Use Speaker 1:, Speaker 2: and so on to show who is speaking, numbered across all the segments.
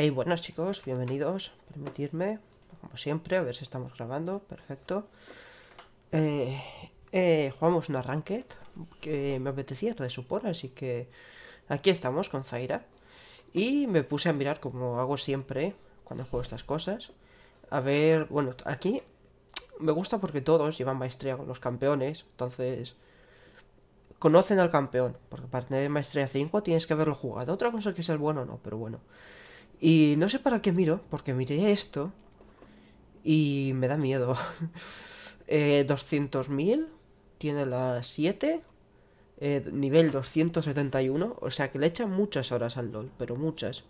Speaker 1: Hey, chicos, bienvenidos. Permitirme, como siempre, a ver si estamos grabando. Perfecto. Eh, eh, jugamos un ranked que me apetecía de supor, así que aquí estamos con Zaira. Y me puse a mirar, como hago siempre cuando juego estas cosas. A ver, bueno, aquí me gusta porque todos llevan maestría con los campeones, entonces conocen al campeón, porque para tener maestría 5 tienes que haberlo jugado. Otra cosa que es el bueno o no, pero bueno. Y no sé para qué miro, porque miré esto y me da miedo. 200.000, eh, tiene la 7, eh, nivel 271, o sea que le echan muchas horas al LOL, pero muchas.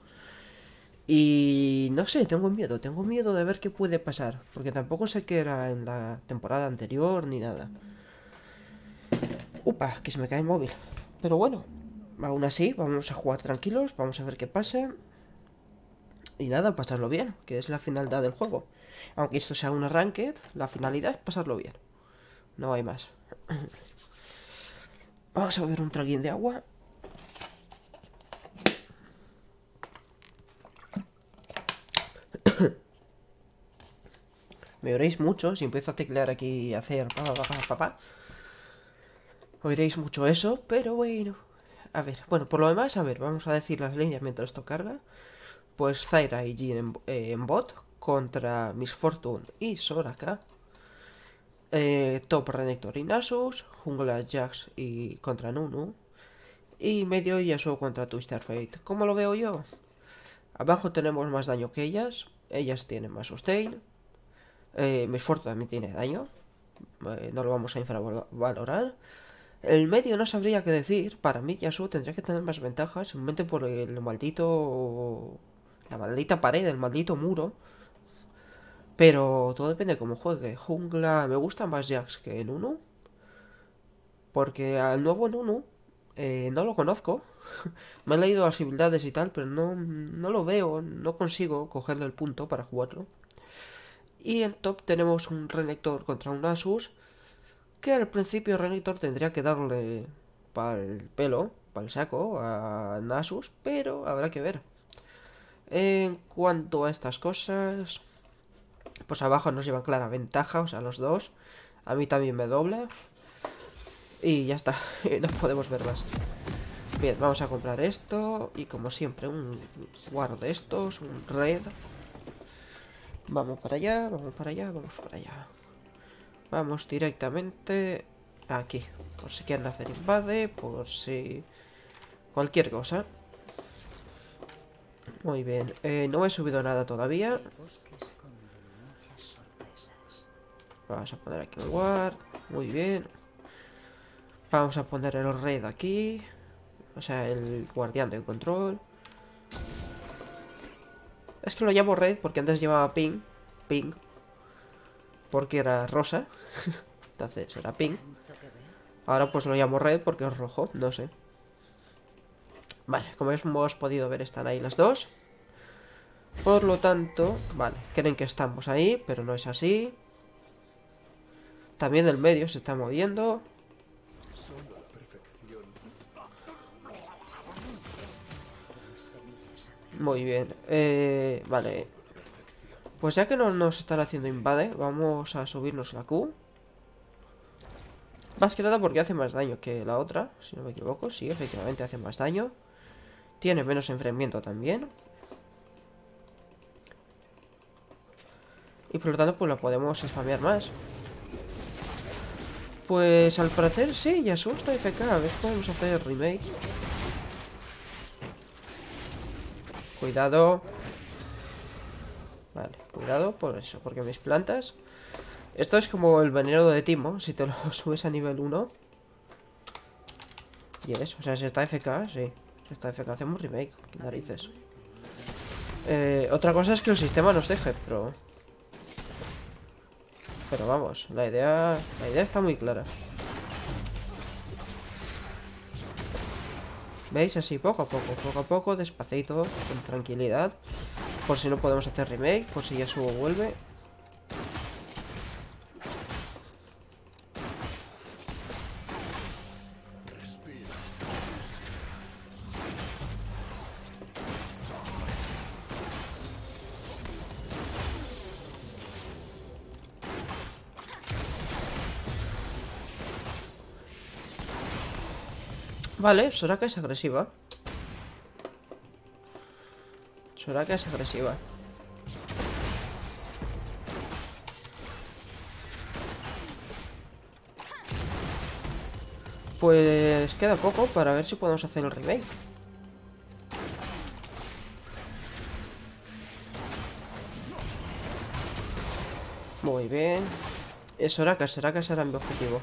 Speaker 1: Y no sé, tengo miedo, tengo miedo de ver qué puede pasar, porque tampoco sé qué era en la temporada anterior ni nada. Upa, que se me cae el móvil. Pero bueno, aún así, vamos a jugar tranquilos, vamos a ver qué pasa. Y nada, pasarlo bien, que es la finalidad del juego. Aunque esto sea un arranque, la finalidad es pasarlo bien. No hay más. Vamos a ver un traguín de agua. Me oiréis mucho si empiezo a teclear aquí y hacer papá, papá, Oiréis mucho eso, pero bueno. A ver, bueno, por lo demás, a ver, vamos a decir las líneas mientras esto carga pues Zaira y Jin eh, en, bot contra Miss Fortune y Soraka. Eh, top Renektor y Nasus, jungla Jax y contra Nunu. Y medio Yasuo contra Twister Fate. ¿Cómo lo veo yo? Abajo tenemos más daño que ellas. Ellas tienen más sustain. Eh, Miss Fortune también tiene daño. Eh, no lo vamos a infravalorar. El medio no sabría qué decir. Para mí Yasuo tendría que tener más ventajas. Simplemente por el maldito la maldita pared, el maldito muro. Pero todo depende de cómo juegue. Jungla, me gustan más Jax que en uno. Porque al nuevo Nunu uno eh, no lo conozco. me he leído las habilidades y tal, pero no, no lo veo, no consigo cogerle el punto para jugarlo. Y en top tenemos un Renektor contra un Asus. Que al principio Renektor tendría que darle para el pelo, para el saco a Nasus, pero habrá que ver. En cuanto a estas cosas, pues abajo nos lleva clara ventaja, o sea, los dos. A mí también me dobla. Y ya está, no podemos ver más. Bien, vamos a comprar esto. Y como siempre, un guard de estos, un red. Vamos para allá, vamos para allá, vamos para allá. Vamos directamente aquí. Por si quieren hacer invade, por si... Cualquier cosa. Muy bien, eh, no he subido nada todavía Vamos a poner aquí un guard Muy bien Vamos a poner el red aquí O sea, el guardián de control Es que lo llamo red porque antes llevaba ping Ping Porque era rosa Entonces era ping Ahora pues lo llamo red porque es rojo, no sé Vale, como hemos podido ver están ahí las dos. Por lo tanto, vale, creen que estamos ahí, pero no es así. También el medio se está moviendo. Muy bien, eh, vale. Pues ya que no nos están haciendo invade, vamos a subirnos la Q. Más que nada porque hace más daño que la otra, si no me equivoco. Sí, efectivamente hace más daño. Tiene menos enfriamiento también. Y por lo tanto, pues la podemos spamear más. Pues al parecer sí, ya está FK. A ver, podemos hacer remake. Cuidado. Vale, cuidado por eso, porque mis plantas... Esto es como el veneno de Timo, si te lo subes a nivel 1. Y es, o sea, si está FK, sí. Esta vez hacemos remake, narices. Eh, otra cosa es que el sistema nos deje, pero... Pero vamos, la idea, la idea está muy clara. ¿Veis? Así, poco a poco, poco a poco, despacito, con tranquilidad. Por si no podemos hacer remake, por si ya subo vuelve. Vale, Soraka es agresiva. Soraka es agresiva. Pues queda poco para ver si podemos hacer el remake. Muy bien. Es Soraka, Soraka será mi objetivo.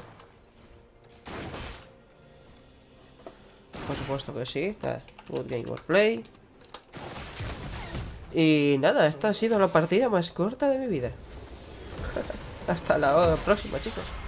Speaker 1: supuesto que sí. Good Game Play. Y nada, esta ha sido la partida más corta de mi vida. Hasta la próxima, chicos.